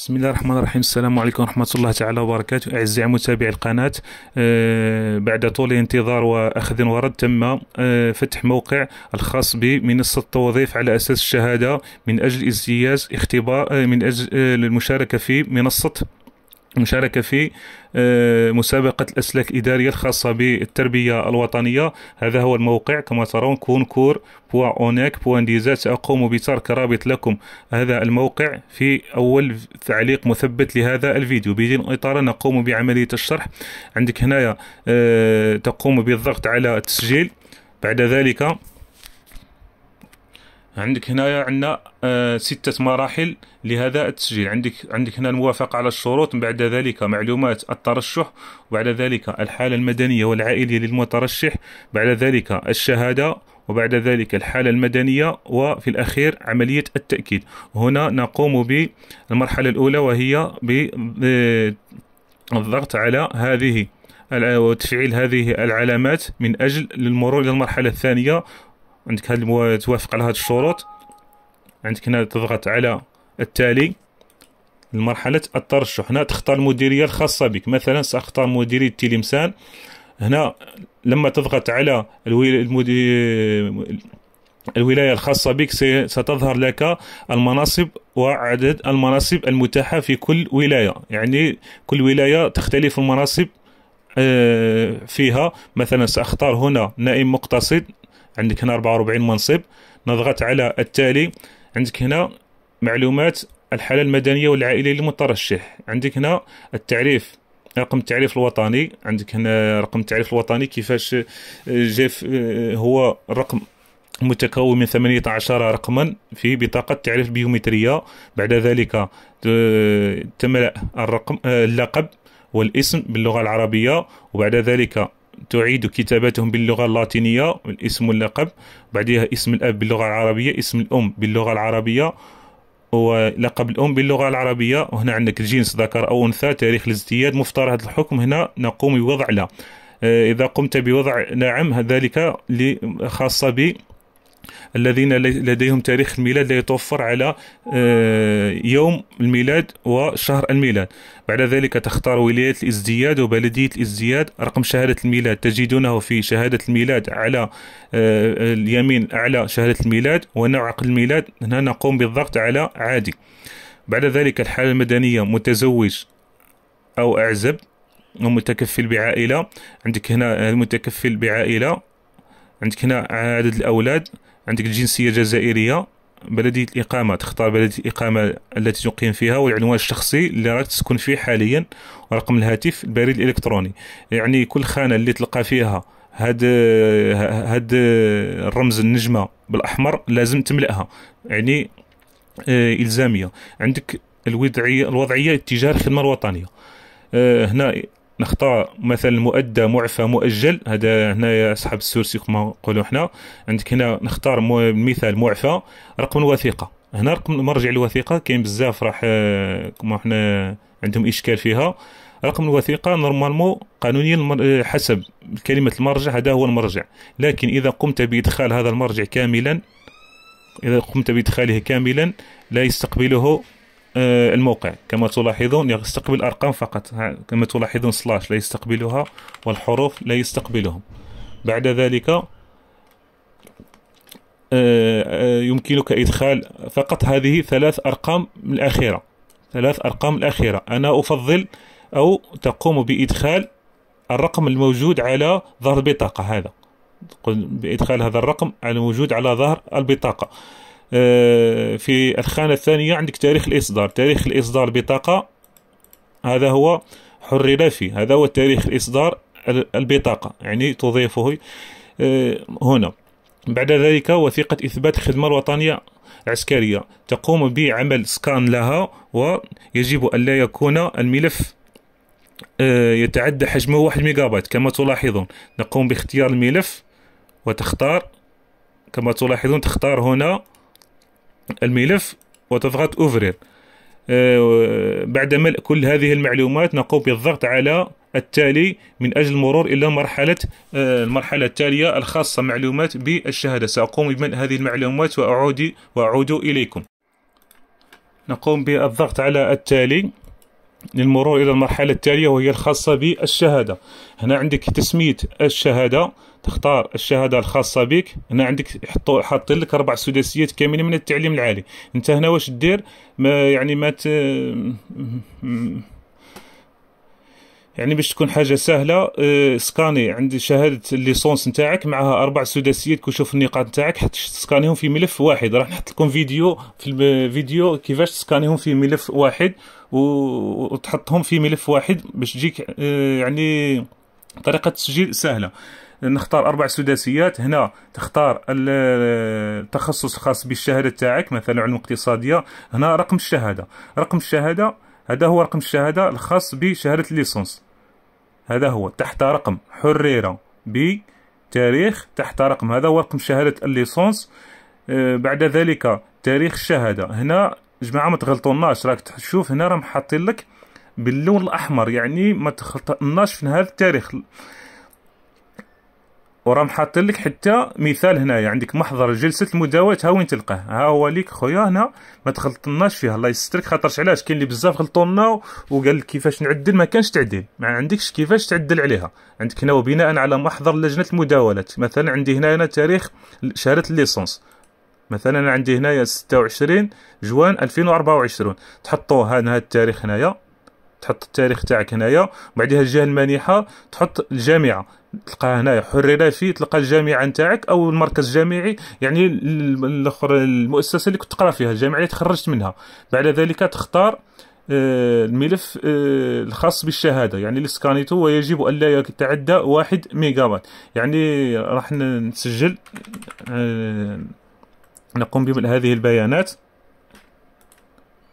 بسم الله الرحمن الرحيم السلام عليكم ورحمة الله تعالى وبركاته أعزائي متابعي القناة أه بعد طول انتظار وأخذ ورد تم أه فتح موقع الخاص بمنصة التوظيف على أساس الشهادة من أجل ازدياد اختبار آه، من أجل المشاركة آه، في منصة مشاركة في آه، مسابقة الأسلاك الإدارية الخاصة بالتربية الوطنية هذا هو الموقع كما ترون كونكور بوانيك بوانديزا سأقوم بترك رابط لكم هذا الموقع في أول تعليق مثبت لهذا الفيديو بدون إطالة نقوم بعملية الشرح عندك هنايا آه، تقوم بالضغط على التسجيل بعد ذلك عندك هنايا عندنا آه، ستة مراحل لهذا التسجيل عندك عندك هنا الموافقة على الشروط بعد ذلك معلومات الترشح وبعد ذلك الحالة المدنية والعائلية للمترشح بعد ذلك الشهادة وبعد ذلك الحالة المدنية وفي الأخير عملية التأكيد هنا نقوم بالمرحلة الأولى وهي بالضغط على هذه وتفعيل هذه العلامات من أجل المرور إلى المرحلة الثانية عندك هاد المو... توافق على هاد الشروط عندك هنا تضغط على التالي لمرحلة الترشح هنا تختار المديرية الخاصة بك مثلا سأختار مديرية تيليمسان هنا لما تضغط على الولاية الخاصة بك ستظهر لك المناصب وعدد المناصب المتاحة في كل ولاية يعني كل ولاية تختلف المناصب آه، فيها مثلا سأختار هنا نائب مقتصد عندك هنا 44 منصب نضغط على التالي عندك هنا معلومات الحالة المدنية والعائلية للمترشح عندك هنا التعريف رقم التعريف الوطني عندك هنا رقم التعريف الوطني كيفاش جيف هو الرقم متكون من 18 رقما في بطاقة تعريف بيومترية بعد ذلك آه، تملأ الرقم آه، اللقب والاسم باللغة العربية وبعد ذلك تعيد كتابتهم باللغة اللاتينية الاسم واللقب بعدها اسم الأب باللغة العربية اسم الأم باللغة العربية ولقب الأم باللغة العربية وهنا عندك الجنس ذكر أو أنثى تاريخ الازدياد مفترض هذا الحكم هنا نقوم بوضع لا إذا قمت بوضع نعم ذلك خاصة ب الذين لديهم تاريخ الميلاد لا يتوفر على آه، يوم الميلاد وشهر الميلاد بعد ذلك تختار ولاية الازدياد وبلدية الازدياد رقم شهادة الميلاد تجدونه في شهادة الميلاد على آه، اليمين أعلى شهادة الميلاد ونوع عقد الميلاد هنا نقوم بالضغط على عادي بعد ذلك الحالة المدنية متزوج أو أعزب ومتكفل بعائلة عندك هنا المتكفل بعائلة عندك هنا عدد الأولاد عندك الجنسية الجزائرية بلدية الإقامة تختار بلدية الإقامة التي تقيم فيها والعنوان الشخصي اللي راك تسكن فيه حاليا ورقم الهاتف البريد الإلكتروني يعني كل خانة اللي تلقى فيها هاد هاد الرمز النجمة بالأحمر لازم تملأها يعني آه، إلزامية عندك الوضعية الوضعية اتجاه الخدمة الوطنيه آه، هنا نختار مثلا مؤدى معفى مؤجل هذا هنايا اصحاب السورسي كما نقولوا حنا عندك هنا نختار مثال معفى رقم الوثيقه هنا رقم مرجع الوثيقه كاين بزاف راح آه، كما حنا عندهم اشكال فيها رقم الوثيقه نورمالمون قانونيا آه، حسب كلمه المرجع هذا هو المرجع لكن اذا قمت بادخال هذا المرجع كاملا اذا قمت بادخاله كاملا لا يستقبله آه، الموقع كما تلاحظون يستقبل أرقام فقط كما تلاحظون سلاش لا يستقبلها والحروف لا يستقبلهم بعد ذلك آه، آه، يمكنك إدخال فقط هذه ثلاث أرقام الأخيرة ثلاث أرقام الأخيرة أنا أفضل أو تقوم بإدخال الرقم الموجود على ظهر البطاقة هذا بإدخال هذا الرقم الموجود على ظهر البطاقة آه، في الخانة الثانية عندك تاريخ الإصدار تاريخ الإصدار بطاقة هذا هو حرر فيه هذا هو تاريخ الإصدار البطاقة يعني تضيفه آه، هنا بعد ذلك وثيقة إثبات الخدمة الوطنية العسكرية تقوم بعمل سكان لها ويجب أن لا يكون الملف آه، يتعدى حجمه 1 ميجا بايت كما تلاحظون نقوم باختيار الملف وتختار كما تلاحظون تختار هنا الملف وتضغط اوفرير آه، بعد ملء كل هذه المعلومات نقوم بالضغط على التالي من أجل المرور إلى مرحلة آه، المرحلة التالية الخاصة معلومات بالشهادة سأقوم بملء هذه المعلومات وأعود وأعود إليكم نقوم بالضغط على التالي للمرور إلى المرحلة التالية وهي الخاصة بالشهادة هنا عندك تسمية الشهادة تختار الشهادة الخاصة بك هنا عندك حاطين لك أربع سداسيات كاملين من التعليم العالي أنت هنا واش دير ما يعني ما ت... يعني باش تكون حاجه سهله آه، سكاني عندي شهاده الليسونس نتاعك معها اربع سداسيات كشوف النقاط نتاعك حتى تسكانيهم في ملف واحد راح نحط لكم فيديو في الفيديو كيفاش تسكانيهم في ملف واحد وتحطهم في ملف واحد باش تجيك آه، يعني طريقه التسجيل سهله نختار اربع سداسيات هنا تختار التخصص الخاص بالشهاده تاعك مثلا علم اقتصاديه هنا رقم الشهاده رقم الشهاده هذا هو رقم الشهاده الخاص بشهاده الليسونس هذا هو تحت رقم حريره بتاريخ تحت رقم هذا هو رقم شهاده الليسونس آه، بعد ذلك تاريخ الشهاده هنا جماعه ما تغلطوناش راك تشوف هنا راهم حاطين لك باللون الاحمر يعني ما تغلطناش في هذا التاريخ وراهم حاطين لك حتى مثال هنايا يعني عندك محضر جلسه المداواه ها وين تلقاه ها هو ليك خويا هنا ما تخلطناش فيها الله يسترك خاطرش علاش كاين اللي بزاف غلطونا وقال لك كيفاش نعدل ما كانش تعديل ما عندكش كيفاش تعدل عليها عندك هنا وبناء على محضر لجنه المداولات مثلا عندي هنا أنا تاريخ شهاده الليسونس مثلا عندي هنايا 26 جوان 2024 تحطوا هذا التاريخ هنايا تحط التاريخ تاعك هنايا بعدها الجهه المانحه تحط الجامعه تلقاها هنايا حرر في تلقى الجامعه نتاعك او المركز الجامعي يعني الاخر المؤسسه اللي كنت تقرا فيها الجامعه اللي تخرجت منها بعد ذلك تختار آه، الملف آه، الخاص بالشهاده يعني اللي ويجب الا يتعدى واحد ميجا بايت يعني راح نسجل آه، نقوم بملء هذه البيانات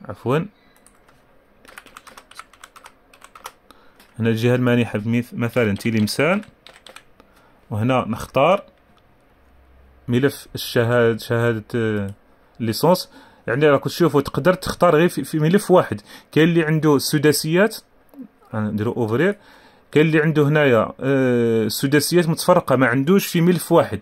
عفوا هنا الجهة المانحة مثلا تلمسان وهنا نختار ملف الشهادة شهادة آه، ليسونس يعني راكم تشوفوا تقدر تختار غير في, في ملف واحد كاين اللي عنده السداسيات نديرو اوفرير كاين اللي عنده هنايا السداسيات آه، متفرقة ما عندوش في ملف واحد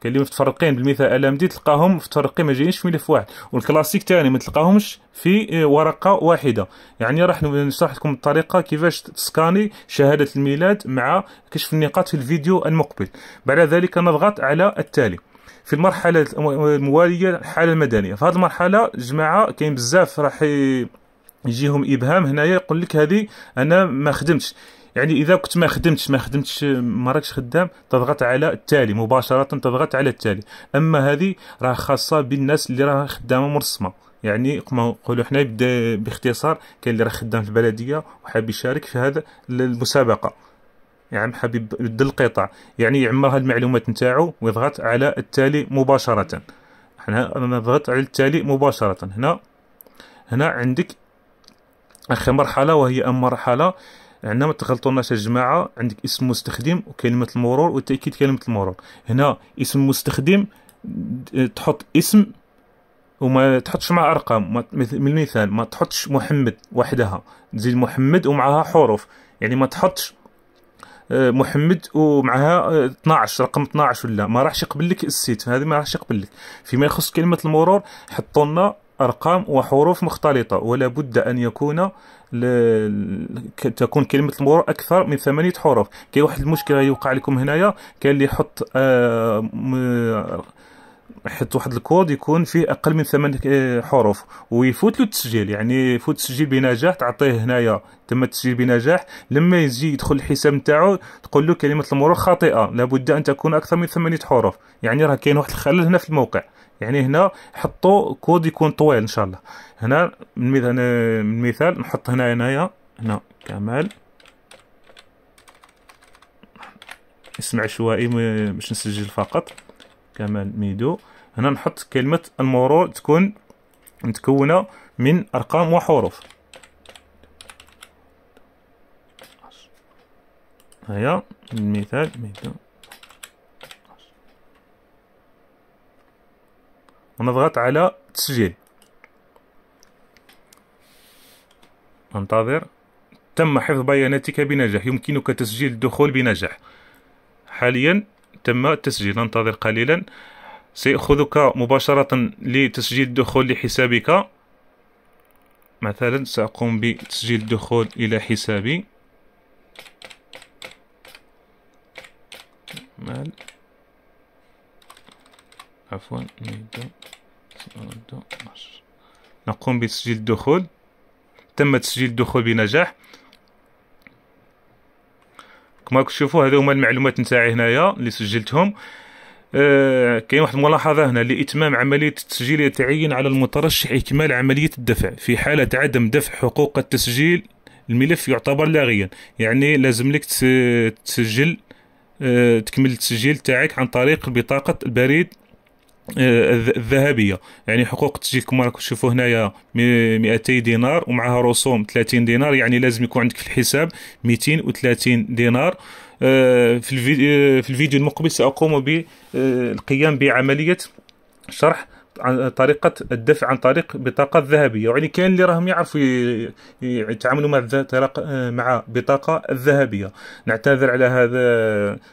كاين اللي متفرقين بالمثال الامدي تلقاهم متفرقين ما جايينش في ملف واحد والكلاسيك تاني ما تلقاهمش في آه، ورقه واحده يعني راح نشرح لكم الطريقه كيفاش تسكاني شهاده الميلاد مع كشف النقاط في الفيديو المقبل بعد ذلك نضغط على التالي في المرحله المواليه الحاله المدنيه في هذه المرحله جماعه كاين بزاف راح يجيهم ابهام هنايا يقول لك هذه انا ما خدمتش يعني اذا كنت ما خدمتش ما خدمتش ما راكش خدام تضغط على التالي مباشره تضغط على التالي اما هذه راه خاصه بالناس اللي راه خدامه مرسمه يعني كما نقولوا حنا باختصار كاين اللي راه خدام في البلديه وحاب يشارك في هذا المسابقه يعني حبيب يبدل القطع يعني يعمر هذه المعلومات نتاعو ويضغط على التالي مباشره حنا نضغط على التالي مباشره هنا هنا عندك اخر مرحله وهي مرحله هنا ما تغلطوناش يا جماعه عندك اسم مستخدم وكلمه المرور وتاكيد كلمه المرور هنا اسم مستخدم تحط اسم وما تحطش مع ارقام من المثال ما تحطش محمد وحدها تزيد محمد ومعها حروف يعني ما تحطش آه، محمد ومعها 12 آه، رقم 12 ولا ما راحش يقبل لك السيت هذه ما راحش يقبل لك فيما يخص كلمه المرور حطوا لنا أرقام وحروف مختلطة ولا بد أن يكون ل... تكون كلمة المرور أكثر من ثمانية حروف كاين واحد المشكلة يوقع لكم هنايا كاين اللي يحط حط آه، يحط واحد الكود يكون فيه اقل من ثمان آه، حروف ويفوت له التسجيل يعني يفوت التسجيل بنجاح تعطيه هنايا تم التسجيل بنجاح لما يجي يدخل الحساب نتاعو تقول له كلمه المرور خاطئه لابد ان تكون اكثر من ثمانيه حروف يعني راه كاين واحد الخلل هنا في الموقع يعني هنا حطوا كود يكون طويل ان شاء الله هنا من مثال من مثال نحط هنا هنايا هنا كمال اسم عشوائي باش نسجل فقط كمال ميدو هنا نحط كلمة المرور تكون متكونة من أرقام وحروف هيا المثال ميدو ونضغط على تسجيل انتظر تم حفظ بياناتك بنجاح يمكنك تسجيل الدخول بنجاح حاليا تم التسجيل انتظر قليلا سيأخذك مباشرة لتسجيل الدخول لحسابك مثلا سأقوم بتسجيل الدخول إلى حسابي عفوا نقوم بتسجيل الدخول تم تسجيل الدخول بنجاح كما تشوفوا هذو هما المعلومات نتاعي هنايا اللي سجلتهم آه كاين واحد الملاحظه هنا لاتمام عمليه التسجيل يتعين على المترشح اكمال عمليه الدفع في حاله عدم دفع حقوق التسجيل الملف يعتبر لاغيا يعني لازم لك تسجل آه، تكمل التسجيل تاعك عن طريق بطاقه البريد الذهبيه يعني حقوق تجي كما راكم تشوفوا هنايا 200 دينار ومعها رسوم 30 دينار يعني لازم يكون عندك في الحساب 230 دينار آه، آه، في الفيديو المقبل ساقوم بالقيام آه، بعمليه شرح عن طريقه الدفع عن طريق بطاقه ذهبيه يعني كاين اللي راهم يعرفوا يتعاملوا مع مع بطاقه الذهبيه نعتذر على هذا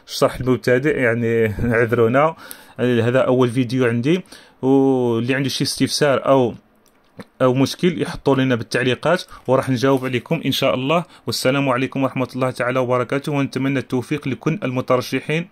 الشرح المبتدئ يعني عذرونا هذا اول فيديو عندي واللي عنده شي استفسار او او مشكل يحطوا لنا بالتعليقات وراح نجاوب عليكم ان شاء الله والسلام عليكم ورحمه الله تعالى وبركاته ونتمنى التوفيق لكل المترشحين